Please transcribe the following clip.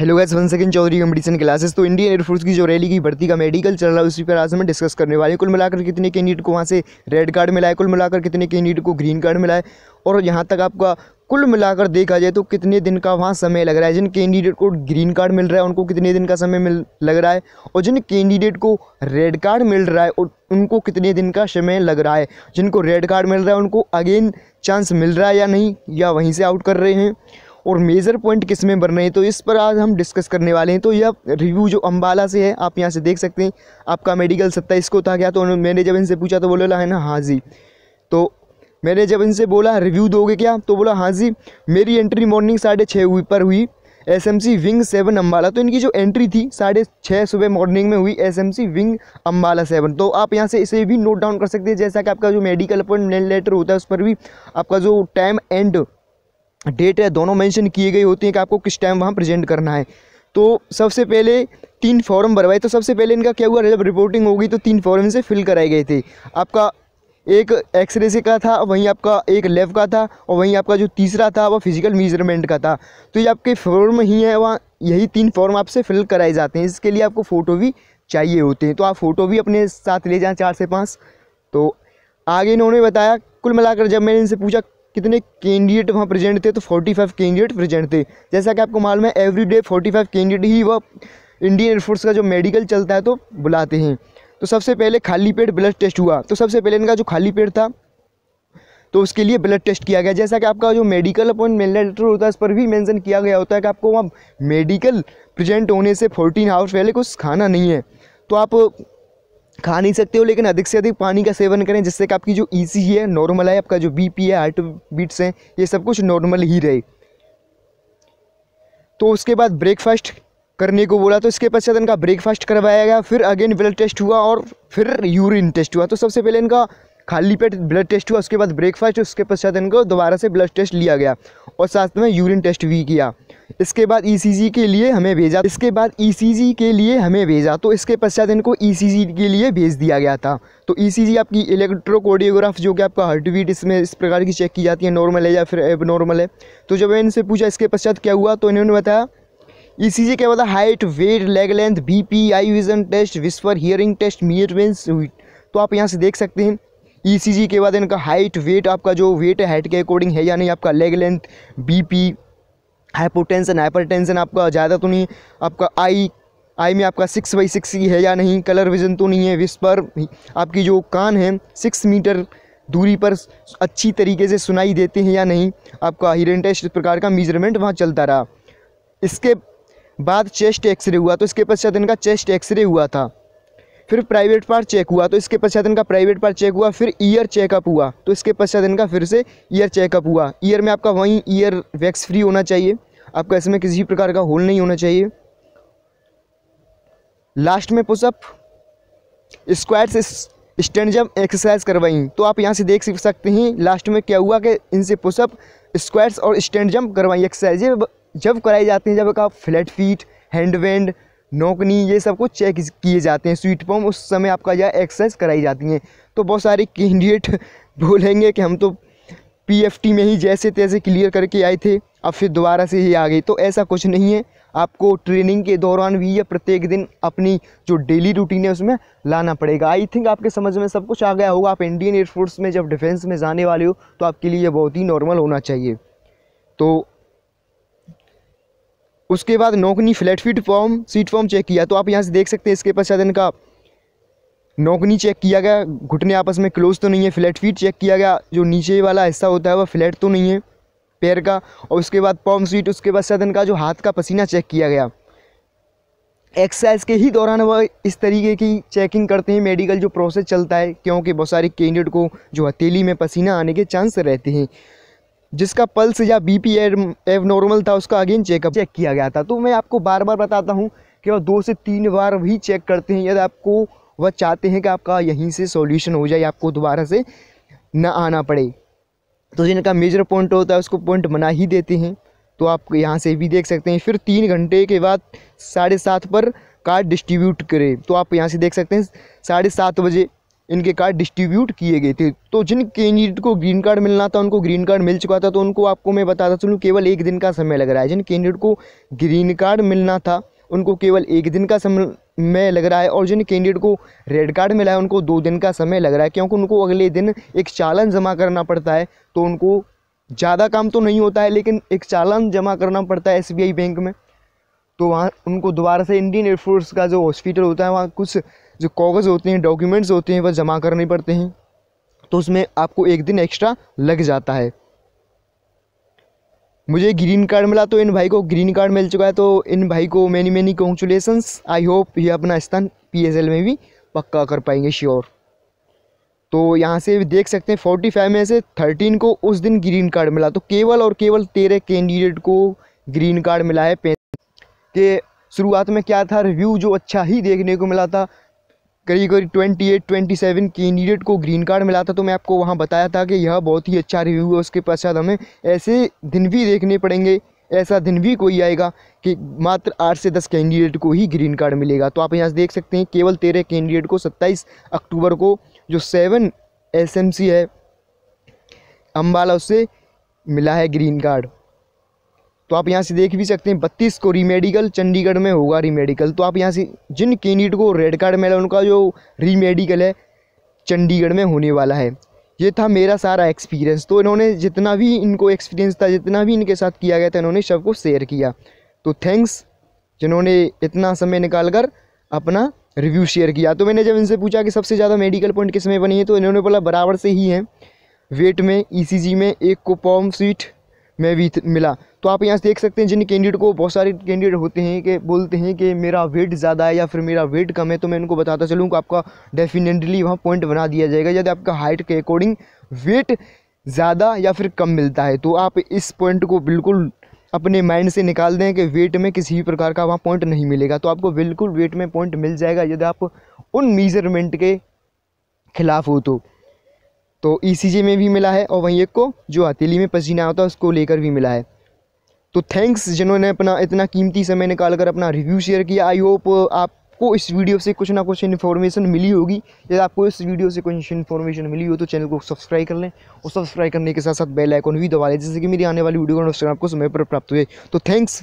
hello guys one second Chaudhary competition classes तो Indian Air Force की जो रैली की भर्ती का मेडिकल चल रहा है उसी पर आज हमें डिस्कस करने वाले हैं कुल मिलाकर कितने कैंडिडेट को वहाँ से रेड कार्ड मिला है कुल मिलाकर कितने कैंडिडेट को ग्रीन कार्ड मिला है और यहाँ तक आपका कुल मिलाकर देखा जाए तो कितने दिन का वहाँ समय लग रहा है जिन कैंडिडेट को ग्रीन कार्ड मिल रहा है उनको कितने दिन का समय मिल लग रहा है और जिन कैंडिडेट को रेड कार्ड मिल रहा है उनको कितने दिन का समय लग रहा है जिनको रेड कार्ड मिल रहा है उनको अगेन चांस मिल रहा है या नहीं या वहीं से आउट कर रहे हैं और मेज़र पॉइंट किस में बन रहे हैं तो इस पर आज हम डिस्कस करने वाले हैं तो यह रिव्यू जो अम्बाला से है आप यहाँ से देख सकते हैं आपका मेडिकल सत्ताईस को था क्या तो मैंने जब इनसे पूछा तो बोले ला है ना हाँ जी तो मैंने जब इनसे बोला रिव्यू दोगे क्या तो बोला हाँ जी मेरी एंट्री मॉर्निंग साढ़े छः हुई पर हुई S M C wing seven Ambala तो इनकी जो एंट्री थी साढ़े छः सुबह मॉर्निंग में हुई S M C wing Ambala seven तो आप यहाँ से इसे भी नोट डाउन कर सकते हैं जैसा कि आपका जो मेडिकल अपॉइंटमेंट लेटर होता है उस पर भी आपका जो टाइम एंड डेट है दोनों मेंशन किए गए होते हैं कि आपको किस टाइम वहाँ प्रेजेंट करना है तो सबसे पहले तीन फॉर्म भरवाए तो सबसे पहले इनका क्या हुआ जब रिपोर्टिंग होगी तो तीन फॉर्म से फिल कराए गए थे आपका एक एक्सरे से का था वहीं आपका एक लेब का था और वहीं आपका जो तीसरा था वह फिजिकल मेजरमेंट का था तो ये आपके फॉर्म ही है वहाँ यही तीन फॉर्म आपसे फिल कराए जाते हैं इसके लिए आपको फ़ोटो भी चाहिए होते हैं तो आप फ़ोटो भी अपने साथ ले जाएँ चार से पाँच तो आगे इन्होंने बताया कुल मिलाकर जब मैंने इनसे पूछा कितने कैंडिडेट वहाँ प्रेजेंट थे तो 45 कैंडिडेट प्रेजेंट थे जैसा कि आपको मालूम है एवरी डे फोर्टी कैंडिडेट ही वह इंडियन एयरफोर्स का जो मेडिकल चलता है तो बुलाते हैं तो सबसे पहले खाली पेट ब्लड टेस्ट हुआ तो सबसे पहले इनका जो खाली पेट था तो उसके लिए ब्लड टेस्ट किया गया जैसा कि आपका जो मेडिकल अपॉइंटमेंट डॉक्टर होता है उस पर भी मेंशन किया गया होता है कि आपको वहाँ मेडिकल प्रेजेंट होने से फोर्टीन आवर्स पहले कुछ खाना नहीं है तो आप खा नहीं सकते हो लेकिन अधिक से अधिक पानी का सेवन करें जिससे कि आपकी जो ई e है नॉर्मल है आपका जो बीपी है हार्ट बीट्स हैं ये सब कुछ नॉर्मल ही रहे तो उसके बाद ब्रेकफास्ट करने को बोला तो इसके पश्चात इनका ब्रेकफास्ट करवाया गया फिर अगेन ब्लड टेस्ट हुआ और फिर यूरिन टेस्ट हुआ तो सबसे पहले इनका खाली पेट ब्लड टेस्ट हुआ उसके बाद ब्रेकफास्ट उसके पश्चात इनको दोबारा से ब्लड टेस्ट लिया गया और साथ में यूरिन टेस्ट भी किया इसके बाद ईसीजी e के लिए हमें भेजा इसके बाद ईसीजी e के लिए हमें भेजा तो इसके पश्चात इनको ईसीजी e के लिए भेज दिया गया था तो ईसीजी आपकी इलेक्ट्रोकोडियोग्राफ जो कि आपका हार्ट बीट इसमें इस प्रकार की चेक की जाती है नॉर्मल है या फिर एब नॉर्मल है तो जब इनसे पूछा इसके पश्चात क्या हुआ तो इन्होंने बताया ईसीजी क्या बताया height weight leg length P I vision test whisper hearing test मियर तो आप यहाँ से देख सकते हैं ईसीजी e के बाद इनका हाइट वेट आपका जो वेट है हाइट के अकॉर्डिंग है यानी आपका leg length BP hypotension hypertension आपका ज़्यादा तो नहीं आपका आई आई में आपका सिक्स बाई सिक्स ही है या नहीं कलर विजन तो नहीं है विस्पर आपकी जो कान है सिक्स मीटर दूरी पर अच्छी तरीके से सुनाई देते हैं या नहीं आपका हिरन टेस्ट इस प्रकार का मेजरमेंट वहाँ चलता रहा इसके बाद चेस्ट एक्सरे हुआ तो इसके पश्चात इनका चेस्ट एक्सरे हुआ था फिर प्राइवेट पार्ट चेक हुआ तो इसके पश्चात इनका प्राइवेट पार्ट चेक हुआ फिर ईयर चेकअप हुआ तो इसके पश्चात इनका फिर से ईयर चेकअप हुआ ईयर में आपका वहीं ईयर वैक्स फ्री होना चाहिए आपका इसमें किसी प्रकार का होल नहीं होना चाहिए लास्ट में pushup squats stand jump exercise करवाई तो आप यहाँ से देख सकते हैं लास्ट में क्या हुआ कि इनसे पुशअप स्क्वाड्स और स्टैंड जंप करवाई एक्सरसाइज जब कराई जाती हैं जब आप फ्लैट फीट हैंड वेंड नोकनी ये सब कुछ चेक किए जाते हैं स्वीट पम्प उस समय आपका यह एक्सरसाइज कराई जाती हैं तो बहुत सारे कैंडिडेट बोलेंगे कि हम तो पीएफटी में ही जैसे तैसे क्लियर करके आए थे अब फिर दोबारा से ही आ गए तो ऐसा कुछ नहीं है आपको ट्रेनिंग के दौरान भी या प्रत्येक दिन अपनी जो डेली रूटीन है उसमें लाना पड़ेगा आई थिंक आपके समझ में सब कुछ आ गया होगा आप इंडियन एयरफोर्स में जब डिफेंस में जाने वाले हो तो आपके लिए बहुत ही नॉर्मल होना चाहिए तो उसके बाद knock knee flat feet form sheet form check किया तो आप यहाँ से देख सकते हैं इसके पश्चात इनका नौकनी चेक किया गया घुटने आपस में क्लोज तो नहीं है फ्लैट फीट चेक किया गया जो नीचे वाला हिस्सा होता है वह फ्लैट तो नहीं है पैर का और उसके बाद पॉम सीट उसके पश्चात इनका जो हाथ का पसीना चेक किया गया एक्सरसाइज के ही दौरान वह इस तरीके की चेकिंग करते हैं मेडिकल जो प्रोसेस चलता है क्योंकि बहुत सारे कैंडिडेट को जो हथेली में पसीना आने के चांस रहते हैं जिसका पल्स या बीपी एव नॉर्मल था उसका अगेन चेकअप चेक किया गया था तो मैं आपको बार बार बताता हूँ कि वह दो से तीन बार भी चेक करते हैं यदि आपको वह चाहते हैं कि आपका यहीं से सॉल्यूशन हो जाए आपको दोबारा से न आना पड़े तो जिनका मेजर पॉइंट होता है उसको पॉइंट बना ही देते हैं तो आप यहाँ से भी देख सकते हैं फिर तीन घंटे के बाद साढ़े सात पर कार्ड डिस्ट्रीब्यूट करें तो आप यहाँ से देख सकते हैं साढ़े सात बजे इनके कार्ड डिस्ट्रीब्यूट किए गए थे तो जिन कैंडिडेट को ग्रीन कार्ड मिलना था उनको ग्रीन कार्ड मिल चुका था तो उनको आपको मैं बताता चलूँ केवल एक दिन का समय लग रहा है जिन कैंडिडेट को ग्रीन कार्ड मिलना था उनको केवल एक दिन का समय में लग रहा है और जिन कैंडिडेट को रेड कार्ड मिला है उनको दो दिन का समय लग रहा है क्योंकि उनको अगले दिन एक चालन जमा करना पड़ता है तो उनको ज़्यादा काम तो नहीं होता है लेकिन एक चालान जमा करना पड़ता है एसबीआई बैंक में तो वहाँ उनको दोबारा से इंडियन एयरफोर्स का जो हॉस्पिटल होता है वहाँ कुछ जो कागज़ होते हैं डॉक्यूमेंट्स होते हैं वह जमा करने पड़ते हैं तो उसमें आपको एक दिन एक्स्ट्रा लग जाता है मुझे ग्रीन कार्ड मिला तो इन भाई को ग्रीन कार्ड मिल चुका है तो इन भाई को many many congratulations I hope ये अपना स्थान पी में भी पक्का कर पाएंगे श्योर तो यहाँ से देख सकते हैं फोर्टी फाइव में से थर्टीन को उस दिन ग्रीन कार्ड मिला तो केवल और केवल तेरह कैंडिडेट को ग्रीन कार्ड मिला है के शुरुआत में क्या था रिव्यू जो अच्छा ही देखने को मिला था करीब करीब twenty eight twenty seven candidate को ग्रीन कार्ड मिला था तो मैं आपको वहाँ बताया था कि यह बहुत ही अच्छा रिव्यू है उसके पश्चात हमें ऐसे दिन भी देखने पड़ेंगे ऐसा दिन भी कोई आएगा कि मात्र आठ से दस कैंडिडेट को ही ग्रीन कार्ड मिलेगा तो आप यहाँ से देख सकते हैं केवल तेरह कैंडिडेट को सत्ताईस अक्टूबर को जो सेवन एस है अम्बाला उससे मिला है ग्रीन कार्ड तो आप यहाँ से देख भी सकते हैं बत्तीस को रीमेडिकल चंडीगढ़ में होगा रीमेडिकल तो आप यहाँ से जिन कैंडिडेट को रेड कार्ड मिला उनका जो रीमेडिकल है चंडीगढ़ में होने वाला है ये था मेरा सारा एक्सपीरियंस तो इन्होंने जितना भी इनको एक्सपीरियंस था जितना भी इनके साथ किया गया था इन्होंने सबको शेयर किया तो थैंक्स जिन्होंने इतना समय निकाल कर अपना रिव्यू शेयर किया तो मैंने जब इनसे पूछा कि सबसे ज़्यादा मेडिकल पॉइंट किस में बनी है तो इन्होंने बोला बराबर से ही हैं वेट में ईसीजी e में एक को पॉम स्वीट में भी मिला तो आप यहाँ से देख सकते हैं जिन कैंडिडेट को बहुत सारे कैंडिडेट होते हैं कि बोलते हैं कि मेरा वेट ज़्यादा है या फिर मेरा वेट कम है तो मैं इनको बताता चलूँ कि आपका डेफिनेटली वहाँ पॉइंट बना दिया जाएगा यदि आपका हाइट के अकॉर्डिंग वेट ज़्यादा या फिर कम मिलता है तो आप इस पॉइंट को बिल्कुल अपने माइंड से निकाल दें कि वेट में किसी भी प्रकार का वहाँ पॉइंट नहीं मिलेगा तो आपको बिल्कुल वेट में पॉइंट मिल जाएगा यदि आप उन मीज़रमेंट के खिलाफ हो तो तो ई e में भी मिला है और वहीं एक को जो हथेली में पसीना होता है उसको लेकर भी मिला है तो थैंक्स जिन्होंने अपना इतना कीमती समय निकाल कर अपना रिव्यू शेयर किया आई होप आपको इस वीडियो से कुछ ना कुछ इन्फॉर्मेशन मिली होगी यदि आपको इस वीडियो से कुछ इन्फॉर्मेशन मिली हो तो चैनल को सब्सक्राइब कर लें और सब्सक्राइब करने के साथ साथ बेल आइकन भी दबा लें जैसे कि मेरी आने वाली वीडियो का नोटिफिकेशन आपको समय पर प्राप्त हुए तो थैंक्स